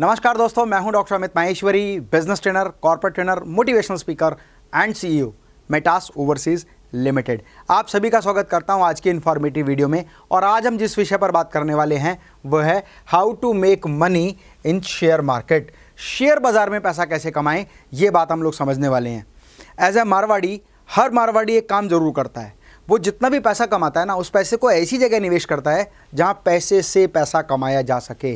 नमस्कार दोस्तों मैं हूं doctor Amit Maheshwari business trainer corporate trainer motivational speaker and CEO Metas overseas limited आप सभी का स्वागत करता हूं आज की इन्फॉर्मेटिव वीडियो में और आज हम जिस विषय पर बात करने वाले हैं वह है how to make money in share market share बाज़ार में पैसा कैसे कमाएं ये बात हम लोग समझने वाले हैं एज ए मारवाड़ी हर मारवाड़ी एक काम ज़रूर करता है वो जितना भी पैसा कमाता है ना उस पैसे को ऐसी जगह निवेश करता है जहाँ पैसे से पैसा कमाया जा सके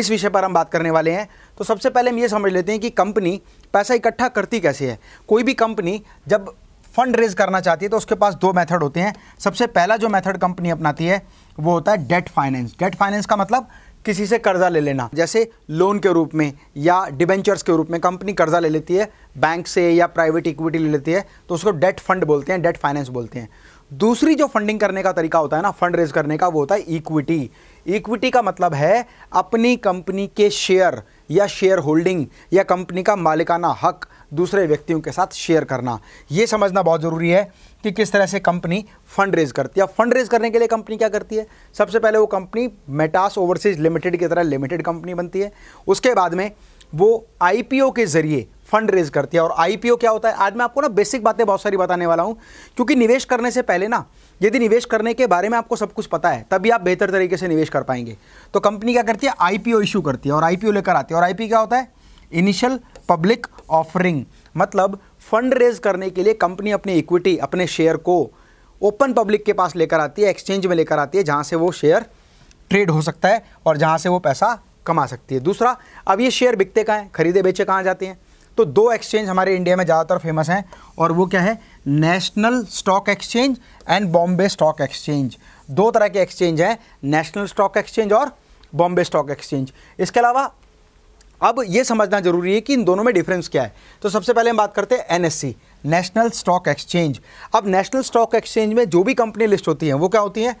इस विषय पर हम बात करने वाले हैं तो सबसे पहले हम ये समझ लेते हैं कि कंपनी पैसा इकट्ठा करती कैसे है कोई भी कंपनी जब फंड रेज करना चाहती है तो उसके पास दो मेथड होते हैं सबसे पहला जो मेथड कंपनी अपनाती है वो होता है डेट फाइनेंस डेट फाइनेंस का मतलब किसी से कर्जा ले लेना जैसे लोन के रूप में या डिबेंचर्स के रूप में कंपनी कर्जा ले लेती है बैंक से या प्राइवेट इक्विटी ले लेती है तो उसको डेट फंड बोलते हैं डेट फाइनेंस बोलते हैं दूसरी जो फंडिंग करने का तरीका होता है ना फंड रेज करने का वो होता है इक्विटी इक्विटी का मतलब है अपनी कंपनी के शेयर या शेयर होल्डिंग या कंपनी का मालिकाना हक दूसरे व्यक्तियों के साथ शेयर करना ये समझना बहुत ज़रूरी है कि किस तरह से कंपनी फंड रेज करती है फंड रेज करने के लिए कंपनी क्या करती है सबसे पहले वो कंपनी मेटास ओवरसीज लिमिटेड की तरह लिमिटेड कंपनी बनती है उसके बाद में वो आईपीओ के ज़रिए फंड रेज करती है और आईपीओ क्या होता है आज मैं आपको ना बेसिक बातें बहुत सारी बताने वाला हूँ क्योंकि निवेश करने से पहले ना यदि निवेश करने के बारे में आपको सब कुछ पता है तभी आप बेहतर तरीके से निवेश कर पाएंगे तो कंपनी क्या करती है आईपीओ इशू करती है और आईपीओ लेकर आती है और आईपीओ क्या होता है इनिशियल पब्लिक ऑफरिंग मतलब फंड रेज करने के लिए कंपनी अपनी इक्विटी अपने शेयर को ओपन पब्लिक के पास लेकर आती है एक्सचेंज में लेकर आती है जहाँ से वो शेयर ट्रेड हो सकता है और जहाँ से वो पैसा कमा सकती है दूसरा अब ये शेयर बिकते कहाँ हैं खरीदे बेचे कहाँ जाते हैं तो दो एक्सचेंज हमारे इंडिया में ज़्यादातर फेमस हैं और वो क्या है national stock exchange and Bombay stock exchange दो तरह के एक्सचेंज हैं नेशनल स्टॉक एक्सचेंज और बॉम्बे स्टॉक एक्सचेंज इसके अलावा अब ये समझना जरूरी है कि इन दोनों में डिफरेंस क्या है तो सबसे पहले हम बात करते हैं एनएससी नेशनल स्टॉक एक्सचेंज अब नेशनल स्टॉक एक्सचेंज में जो भी कंपनी लिस्ट होती है वो क्या होती है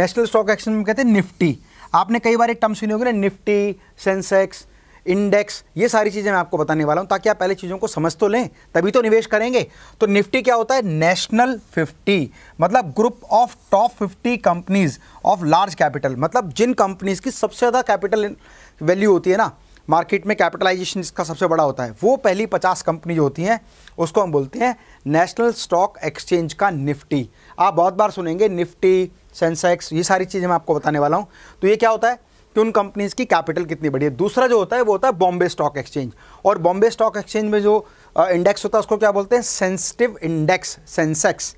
नेशनल स्टॉक एक्सचेंज में कहते हैं निफ्टी आपने कई बार एक टर्म सुनी होगी ना निफ्टी सेंसेक्स इंडेक्स ये सारी चीज़ें मैं आपको बताने वाला हूँ ताकि आप पहले चीज़ों को समझ तो लें तभी तो निवेश करेंगे तो निफ्टी क्या होता है नेशनल 50 मतलब group of top 50 companies of large capital मतलब जिन कंपनीज़ की सबसे ज़्यादा कैपिटल वैल्यू होती है ना मार्केट में कैपिटलाइजेशन इसका सबसे बड़ा होता है वो पहली पचास कंपनी जो होती हैं उसको हम बोलते हैं नेशनल स्टॉक एक्सचेंज का निफ्टी आप बहुत बार सुनेंगे निफ्टी सेंसेक्स ये सारी चीज़ें मैं आपको बताने वाला हूँ तो ये क्या होता है कि उन कंपनीज़ की कैपिटल कितनी बड़ी है दूसरा जो होता है वो होता है बॉम्बे स्टॉक एक्सचेंज और बॉम्बे स्टॉक एक्सचेंज में जो इंडेक्स होता है उसको क्या बोलते हैं सेंसिटिव इंडेक्स सेंसेक्स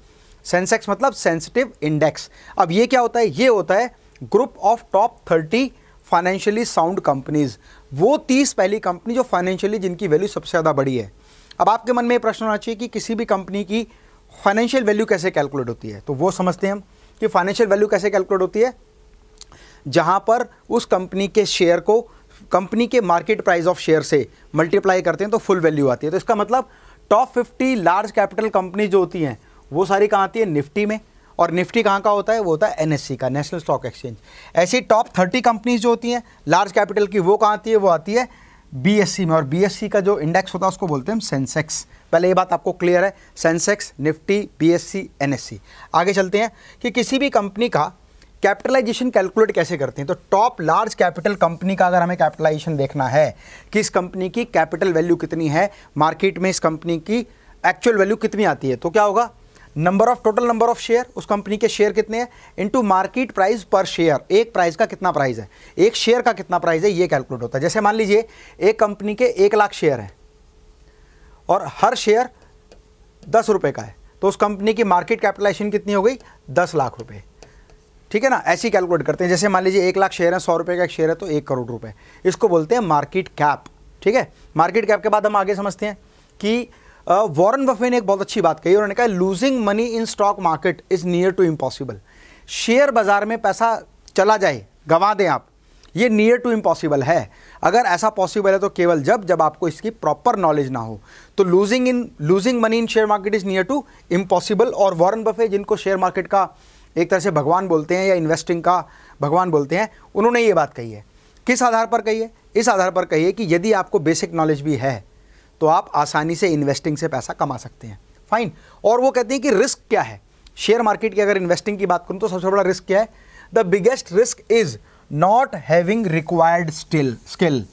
सेंसेक्स मतलब सेंसिटिव इंडेक्स अब ये क्या होता है ये होता है group of top thirty financially sound companies वो तीस पहली कंपनी जो फाइनेंशियली जिनकी वैल्यू सबसे ज़्यादा बड़ी है अब आपके मन में ये प्रश्न होना चाहिए कि किसी भी कंपनी की फाइनेंशियल वैल्यू कैसे कैलकुलेट होती है तो वो समझते हैं हम कि फाइनेंशियल वैल्यू कैसे कैलकुलेट होती है जहाँ पर उस कंपनी के शेयर को कंपनी के मार्केट प्राइस ऑफ शेयर से मल्टीप्लाई करते हैं तो फुल वैल्यू आती है तो इसका मतलब टॉप 50 लार्ज कैपिटल कंपनी जो होती हैं वो सारी कहाँ आती है निफ्टी में और निफ्टी कहाँ का होता है वो होता है एन e का नेशनल स्टॉक एक्सचेंज ऐसी टॉप थर्टी कंपनीज जो होती हैं लार्ज कैपिटल की वो कहाँ आती है वो आती है बी e में और बी e का जो इंडेक्स होता है उसको बोलते हैं हम सेंसेक्स पहले ये बात आपको क्लियर है सेंसेक्स निफ्टी बी एस आगे चलते हैं कि किसी भी कंपनी का कैपिटलाइजेशन कैलकुलेट कैसे करते हैं तो टॉप लार्ज कैपिटल कंपनी का अगर हमें कैपिटलाइजेशन देखना है कि इस कंपनी की कैपिटल वैल्यू कितनी है मार्केट में इस कंपनी की एक्चुअल वैल्यू कितनी आती है तो क्या होगा number of total number of share उस कंपनी के शेयर कितने हैं इनटू मार्केट प्राइस पर शेयर एक प्राइस का कितना प्राइस है एक शेयर का कितना प्राइस है ये कैलकुलेट होता है जैसे मान लीजिए एक कंपनी के एक लाख शेयर हैं और हर शेयर दस रुपये का है तो उस कंपनी की मार्केट कैपिटलाइजेशन कितनी हो गई दस लाख रुपये ठीक है ना ऐसी कैलकुलेट करते हैं जैसे मान लीजिए एक लाख शेयर है सौ रुपये का एक शेयर है तो एक करोड़ रुपए इसको बोलते हैं मार्केट कैप ठीक है मार्केट कैप के बाद हम आगे समझते हैं कि वॉरेन बफे ने एक बहुत अच्छी बात कही उन्होंने कहा losing money in stock market is near to impossible share बाजार में पैसा चला जाए गंवा दें आप ये नियर टू इम्पॉसिबल है अगर ऐसा पॉसिबल है तो केवल जब जब आपको इसकी प्रॉपर नॉलेज ना हो तो losing in losing money in share market is near to impossible और वॉरेन बफे जिनको शेयर मार्केट का एक तरह से भगवान बोलते हैं या इन्वेस्टिंग का भगवान बोलते हैं उन्होंने ये बात कही है किस आधार पर कही है इस आधार पर कही है कि यदि आपको बेसिक नॉलेज भी है तो आप आसानी से इन्वेस्टिंग से पैसा कमा सकते हैं फाइन और वो कहते हैं कि रिस्क क्या है शेयर मार्केट की अगर इन्वेस्टिंग की बात करूँ तो सबसे बड़ा रिस्क क्या है the biggest risk is not having required still skill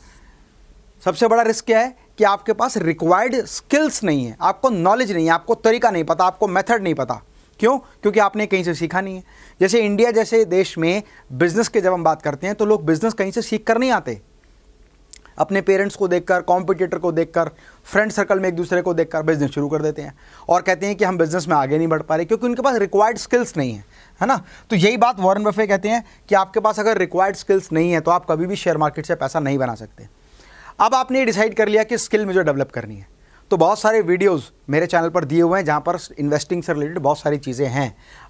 सबसे बड़ा रिस्क क्या है कि आपके पास रिक्वायर्ड स्किल्स नहीं है आपको नॉलेज नहीं है आपको तरीका नहीं पता आपको मेथड नहीं पता क्यों क्योंकि आपने कहीं से सीखा नहीं है जैसे इंडिया जैसे देश में बिजनेस के जब हम बात करते हैं तो लोग बिजनेस कहीं से सीख कर नहीं आते अपने पेरेंट्स को देखकर कॉम्पिटिटर को देखकर फ्रेंड सर्कल में एक दूसरे को देखकर बिजनेस शुरू कर देते हैं और कहते हैं कि हम बिजनेस में आगे नहीं बढ़ पा रहे क्योंकि उनके पास रिक्वायर्ड स्किल्स नहीं है है ना तो यही बात वॉरेन बफे कहते हैं कि आपके पास अगर रिक्वायर्ड स्किल्स नहीं है तो आप कभी भी शेयर मार्केट से पैसा नहीं बना सकते अब आपने डिसाइड कर लिया कि स्किल मुझे डेवलप करनी है तो बहुत सारे वीडियोस मेरे चैनल पर दिए हुए हैं जहाँ पर इन्वेस्टिंग से रिलेटेड बहुत सारी चीज़ें हैं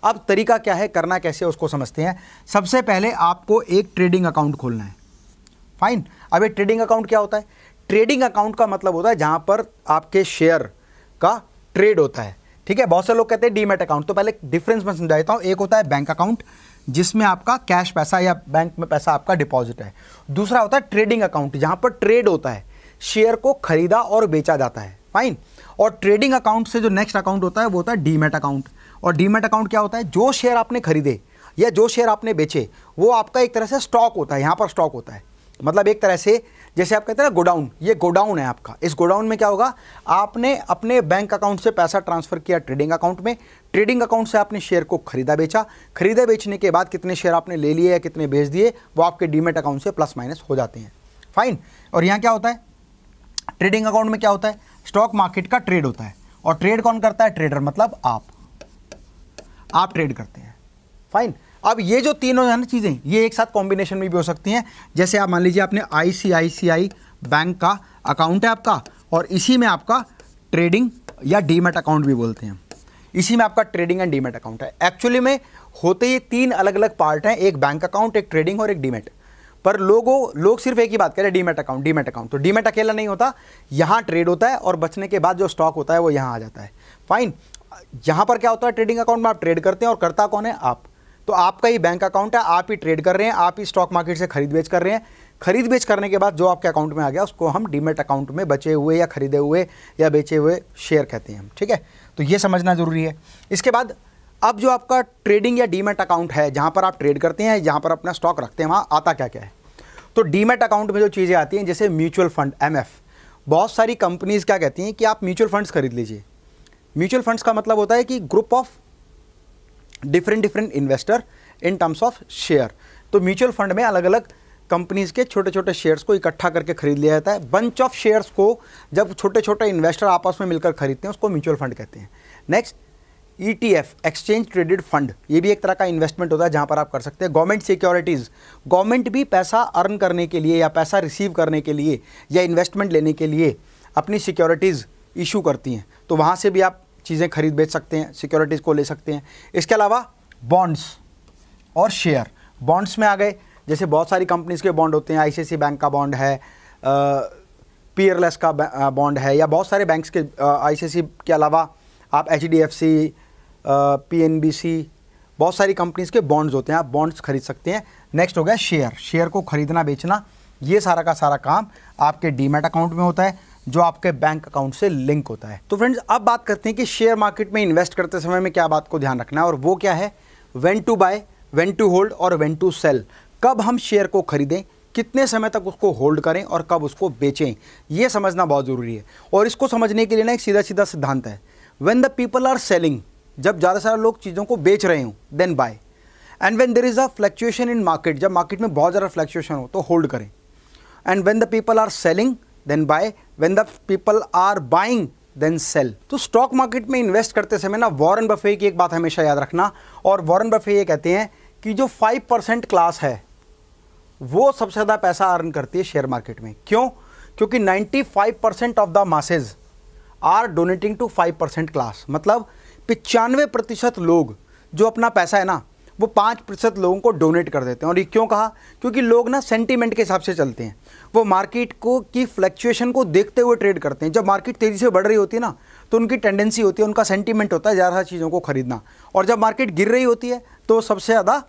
अब तरीका क्या है करना कैसे उसको समझते हैं सबसे पहले आपको एक ट्रेडिंग अकाउंट खोलना है फाइन अब ये ट्रेडिंग अकाउंट क्या होता है ट्रेडिंग अकाउंट का मतलब होता है जहाँ पर आपके शेयर का ट्रेड होता है ठीक है बहुत से लोग कहते हैं डीमेट अकाउंट तो पहले डिफरेंस में समझा देता हूँ एक होता है बैंक अकाउंट जिसमें आपका कैश पैसा या बैंक में पैसा आपका डिपॉजिट है दूसरा होता है ट्रेडिंग अकाउंट जहाँ पर ट्रेड होता है शेयर को खरीदा और बेचा जाता है फाइन और ट्रेडिंग अकाउंट से जो नेक्स्ट अकाउंट होता है वो होता है डीमेट अकाउंट और डीमेट अकाउंट क्या होता है जो शेयर आपने खरीदे या जो शेयर आपने बेचे वो आपका एक तरह से स्टॉक होता है यहाँ पर स्टॉक होता है मतलब एक तरह से जैसे आप कहते हैं ना गोडाउन ये गोडाउन है आपका इस गोडाउन में क्या होगा आपने अपने बैंक अकाउंट से पैसा ट्रांसफ़र किया ट्रेडिंग अकाउंट में ट्रेडिंग अकाउंट से आपने शेयर को खरीदा बेचा खरीदा बेचने के बाद कितने शेयर आपने ले लिए या कितने बेच दिए वो आपके डीमेट अकाउंट से प्लस माइनस हो जाते हैं फाइन और यहाँ क्या होता है ट्रेडिंग अकाउंट में क्या होता है स्टॉक मार्केट का ट्रेड होता है और ट्रेड कौन करता है ट्रेडर मतलब आप आप ट्रेड करते हैं फाइन अब ये जो तीनों है ना चीज़ें ये एक साथ कॉम्बिनेशन में भी हो सकती हैं जैसे आप मान लीजिए आपने आईसीआईसीआई बैंक का अकाउंट है आपका और इसी में आपका ट्रेडिंग या डीमेट अकाउंट भी बोलते हैं इसी में आपका ट्रेडिंग एंड डीमेट अकाउंट है एक्चुअली में होते ही तीन अलग अलग पार्ट हैं एक बैंक अकाउंट एक ट्रेडिंग और एक डीमेट पर लोगों लोग सिर्फ एक ही बात कह रहे हैं डीमेट अकाउंट डीमेट अकाउंट तो डीमेट अकेला नहीं होता यहाँ ट्रेड होता है और बचने के बाद जो स्टॉक होता है वो यहाँ आ जाता है फाइन यहाँ पर क्या होता है ट्रेडिंग अकाउंट में आप ट्रेड करते हैं और करता कौन है आप तो आपका ही बैंक अकाउंट है आप ही ट्रेड कर रहे हैं आप ही स्टॉक मार्केट से खरीद बेच कर रहे हैं खरीद बेच करने के बाद जो आपके अकाउंट में आ गया उसको हम डीमेट अकाउंट में बचे हुए या खरीदे हुए या बेचे हुए शेयर कहते हैं हम ठीक है तो ये समझना ज़रूरी है इसके बाद अब जो आपका ट्रेडिंग या डीमेट अकाउंट है जहाँ पर आप ट्रेड करते हैं जहाँ पर अपना स्टॉक रखते हैं वहाँ आता क्या क्या है तो डीमेट अकाउंट में जो चीज़ें आती हैं जैसे म्यूचुअल फंड एम बहुत सारी कंपनीज़ क्या कहती हैं कि आप म्यूचुअल फंड्स खरीद लीजिए म्यूचुअल फंड्स का मतलब होता है कि group of different different investor in terms of share तो म्यूचुअल फंड में अलग अलग कंपनीज़ के छोटे छोटे शेयर्स को इकट्ठा करके खरीद लिया जाता है बंच ऑफ शेयर्स को जब छोटे छोटे इन्वेस्टर आपस में मिलकर खरीदते हैं उसको म्यूचुअल फंड कहते हैं next ETF exchange traded fund ये भी एक तरह का इन्वेस्टमेंट होता है जहाँ पर आप कर सकते हैं गवर्नमेंट सिक्योरिटीज़ गवर्नमेंट भी पैसा अर्न करने के लिए या पैसा रिसीव करने के लिए या इन्वेस्टमेंट लेने के लिए अपनी सिक्योरिटीज़ इशू करती हैं तो वहाँ से भी आप चीज़ें खरीद बेच सकते हैं सिक्योरिटीज़ को ले सकते हैं इसके अलावा बॉन्ड्स और शेयर बॉन्ड्स में आ गए जैसे बहुत सारी कंपनीज़ के बॉन्ड होते हैं आईसीआईसी बैंक का बॉन्ड है पीयरलेस का बॉन्ड है या बहुत सारे बैंक्स के आईसीआईसी के अलावा आप एच पी बहुत सारी कंपनीज़ के बॉन्ड्स होते हैं आप बॉन्ड्स खरीद सकते हैं नेक्स्ट हो गया शेयर शेयर को खरीदना बेचना ये सारा का सारा काम आपके डीमेट अकाउंट में होता है जो आपके बैंक अकाउंट से लिंक होता है तो फ्रेंड्स अब बात करते हैं कि शेयर मार्केट में इन्वेस्ट करते समय में क्या बात को ध्यान रखना है और वो क्या है when to buy when to hold और वेन टू सेल कब हम शेयर को खरीदें कितने समय तक उसको होल्ड करें और कब उसको बेचें यह समझना बहुत ज़रूरी है और इसको समझने के लिए ना एक सीधा सीधा सिद्धांत है when the people are selling जब ज़्यादा सारे लोग चीज़ों को बेच रहे हूँ then buy and when there is a fluctuation in market जब मार्केट में बहुत ज़्यादा फ्लैक्चुएशन हो तो होल्ड करें and when the people are selling then buy when the people are buying then sell तो स्टॉक मार्केट में इन्वेस्ट करते समय ना वॉरन बफे की एक बात हमेशा याद रखना और वॉरन बफे ये कहते हैं कि जो फाइव परसेंट क्लास है वो सबसे ज़्यादा पैसा अर्न करती है शेयर मार्केट में क्यों क्योंकि 95 percent of the masses are donating to 5 percent class मतलब पिचानवे प्रतिशत लोग जो अपना पैसा है ना वो पाँच प्रतिशत लोगों को डोनेट कर देते हैं और ये क्यों कहा क्योंकि लोग ना सेंटीमेंट के हिसाब से चलते हैं वो मार्केट को की फ्लक्चुएशन को देखते हुए ट्रेड करते हैं जब मार्केट तेज़ी से बढ़ रही होती है ना तो उनकी टेंडेंसी होती है उनका सेंटीमेंट होता है ज़्यादा चीज़ों को खरीदना और जब मार्केट गिर रही होती है तो सबसे ज़्यादा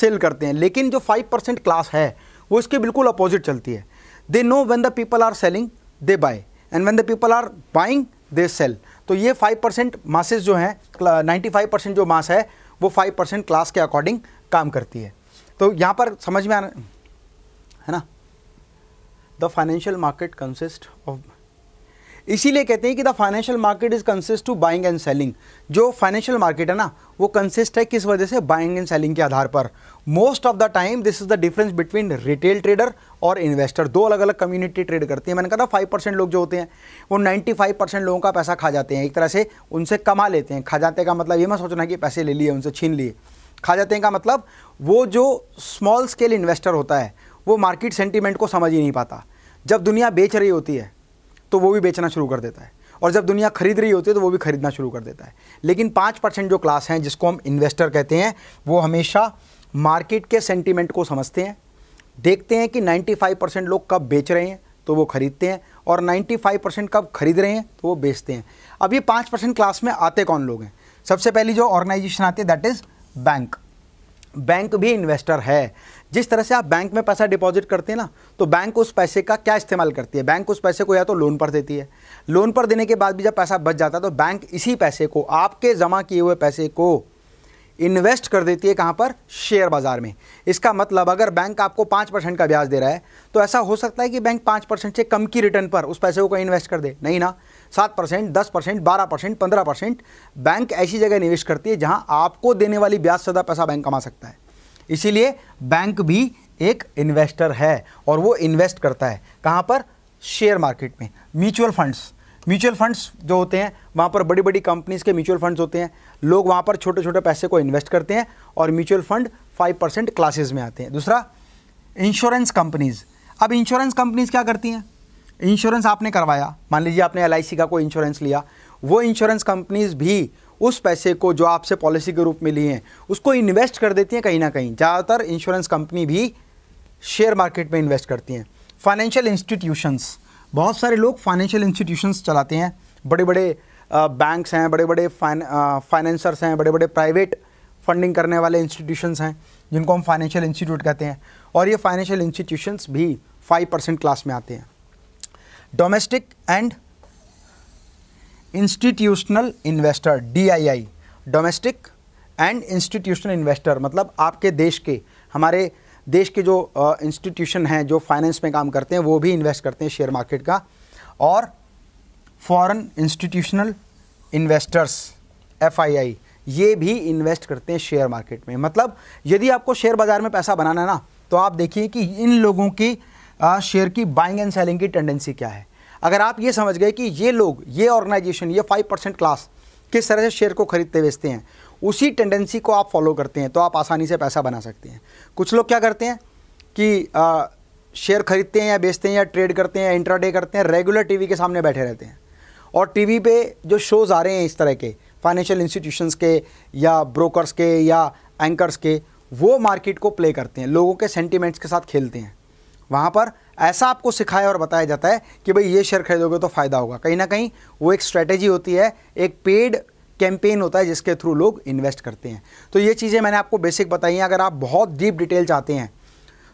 सेल करते हैं लेकिन जो फाइव परसेंट क्लास है वो इसके बिल्कुल अपोजिट चलती है they know when the people are selling they buy and when the people are buying they sell तो ये फाइव परसेंट मासेज जो हैं नाइन्टी फाइव परसेंट जो मास है वो फाइव परसेंट क्लास के अकॉर्डिंग काम करती है तो यहाँ पर समझ में आना है ना the financial market consist of इसीलिए कहते हैं कि the financial market is consist to buying and selling जो फाइनेंशियल मार्केट है ना वो कंसिस्ट है किस वजह से बाइंग एंड सेलिंग के आधार पर most of the time this is the difference between retail trader और इन्वेस्टर दो अलग अलग कम्युनिटी ट्रेड करती है मैंने कहा था फाइव परसेंट लोग जो होते हैं वो नाइन्टी फाइव परसेंट लोगों का पैसा खा जाते हैं एक तरह से उनसे कमा लेते हैं खा जाते का मतलब ये मैं सोचना कि पैसे ले लिए उनसे छीन लिए खा जाते हैं का मतलब वो जो स्मॉल स्केल इन्वेस्टर होता है वो मार्केट सेंटिमेंट को समझ ही नहीं पाता जब दुनिया बेच रही होती है तो वो भी बेचना शुरू कर देता है और जब दुनिया खरीद रही होती है तो वो भी खरीदना शुरू कर देता है लेकिन पाँच परसेंट जो क्लास हैं जिसको हम इन्वेस्टर कहते हैं वो हमेशा मार्केट के सेंटीमेंट को समझते हैं देखते हैं कि 95 परसेंट लोग कब बेच रहे हैं तो वो ख़रीदते हैं और 95 परसेंट कब खरीद रहे हैं तो वो बेचते हैं अब ये पाँच परसेंट क्लास में आते कौन लोग हैं सबसे पहली जो ऑर्गेनाइजेशन आती है दैट इज़ बैंक बैंक भी इन्वेस्टर है जिस तरह से आप बैंक में पैसा डिपॉजिट करते हैं ना तो बैंक उस पैसे का क्या इस्तेमाल करती है बैंक उस पैसे को या तो लोन पर देती है लोन पर देने के बाद भी जब पैसा बच जाता है तो बैंक इसी पैसे को आपके जमा किए हुए पैसे को इन्वेस्ट कर देती है कहाँ पर शेयर बाज़ार में इसका मतलब अगर बैंक आपको पाँच परसेंट का ब्याज दे रहा है तो ऐसा हो सकता है कि बैंक पाँच परसेंट से कम की रिटर्न पर उस पैसे को कहीं इन्वेस्ट कर दे नहीं ना सात परसेंट दस परसेंट बारह परसेंट पंद्रह परसेंट बैंक ऐसी जगह निवेश करती है जहाँ आपको देने वाली ब्याज सदा पैसा बैंक कमा सकता है इसीलिए बैंक भी एक इन्वेस्टर है और वो इन्वेस्ट करता है कहाँ पर शेयर मार्केट में म्यूचुअल फंड्स म्यूचुअल फंड्स जो होते हैं वहाँ पर बड़ी बड़ी कंपनीज़ के म्यूचुअल फंड्स होते हैं लोग वहाँ पर छोटे छोटे पैसे को इन्वेस्ट करते हैं और mutual fund five percent classes में आते हैं दूसरा इंश्योरेंस कंपनीज़ अब इंश्योरेंस कंपनीज़ क्या करती हैं इंश्योरेंस आपने करवाया मान लीजिए आपने एल का कोई इंश्योरेंस लिया वो इंश्योरेंस कंपनीज़ भी उस पैसे को जो आपसे पॉलिसी के रूप में लिए हैं उसको इन्वेस्ट कर देती हैं कहीं ना कहीं ज़्यादातर इंश्योरेंस कंपनी भी शेयर मार्केट में इन्वेस्ट करती हैं फाइनेंशियल इंस्टीट्यूशंस बहुत सारे लोग फाइनेंशियल इंस्टीट्यूशंस चलाते हैं बड़े बड़े बैंक्स हैं बड़े बड़े फाइनेंसर्स हैं बड़े बड़े प्राइवेट फंडिंग करने वाले इंस्टीट्यूशंस हैं जिनको हम फाइनेंशियल इंस्टीट्यूट कहते हैं और ये फाइनेंशियल इंस्टीट्यूशंस भी फाइव परसेंट क्लास में आते हैं domestic and institutional investor D domestic and institutional investor मतलब आपके देश के हमारे देश के जो इंस्टीट्यूशन हैं जो फाइनेंस में काम करते हैं वो भी इन्वेस्ट करते हैं शेयर मार्केट का और फॉरेन इंस्टीट्यूशनल इन्वेस्टर्स एफ ये भी इन्वेस्ट करते हैं शेयर मार्केट में मतलब यदि आपको शेयर बाज़ार में पैसा बनाना है ना तो आप देखिए कि इन लोगों की शेयर की बाइंग एंड सेलिंग की टेंडेंसी क्या है अगर आप ये समझ गए कि ये लोग ये ऑर्गेनाइजेशन ये फाइव परसेंट क्लास किस तरह से शेयर को खरीदते बेचते हैं उसी टेंडेंसी को आप फॉलो करते हैं तो आप आसानी से पैसा बना सकते हैं कुछ लोग क्या करते हैं कि शेयर खरीदते हैं या बेचते हैं या ट्रेड करते हैं इंट्राडे करते हैं रेगुलर टीवी के सामने बैठे रहते हैं और टीवी पे जो शोज़ आ रहे हैं इस तरह के फाइनेंशियल इंस्टीट्यूशंस के या ब्रोकर्स के या एंकर्स के वो मार्केट को प्ले करते हैं लोगों के सेंटिमेंट्स के साथ खेलते हैं वहाँ पर ऐसा आपको सिखाया और बताया जाता है कि भाई ये शेयर खरीदोगे तो फ़ायदा होगा कहीं ना कहीं वो एक स्ट्रैटेजी होती है एक पेड कैंपेन होता है जिसके थ्रू लोग इन्वेस्ट करते हैं तो ये चीज़ें मैंने आपको बेसिक बताई हैं अगर आप बहुत डीप डिटेल चाहते हैं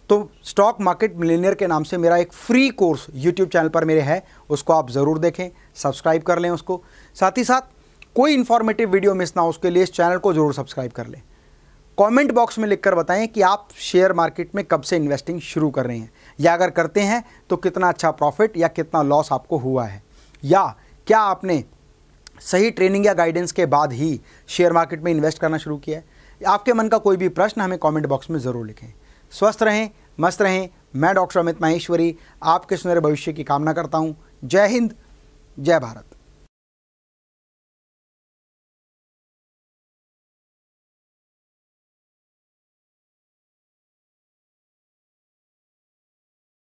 तो स्टॉक मार्केट मिलेनियर के नाम से मेरा एक फ्री कोर्स यूट्यूब चैनल पर मेरे है उसको आप ज़रूर देखें सब्सक्राइब कर लें उसको साथ ही साथ कोई इन्फॉर्मेटिव वीडियो मिस ना हो उसके लिए इस चैनल को ज़रूर सब्सक्राइब कर लें कमेंट बॉक्स में लिखकर बताएं कि आप शेयर मार्केट में कब से इन्वेस्टिंग शुरू कर रहे हैं या अगर करते हैं तो कितना अच्छा प्रॉफिट या कितना लॉस आपको हुआ है या क्या आपने सही ट्रेनिंग या गाइडेंस के बाद ही शेयर मार्केट में इन्वेस्ट करना शुरू किया है आपके मन का कोई भी प्रश्न हमें कमेंट बॉक्स में ज़रूर लिखें स्वस्थ रहें मस्त रहें मैं डॉक्टर अमित माहेश्वरी आपके सुनहरे भविष्य की कामना करता हूँ जय हिंद जय भारत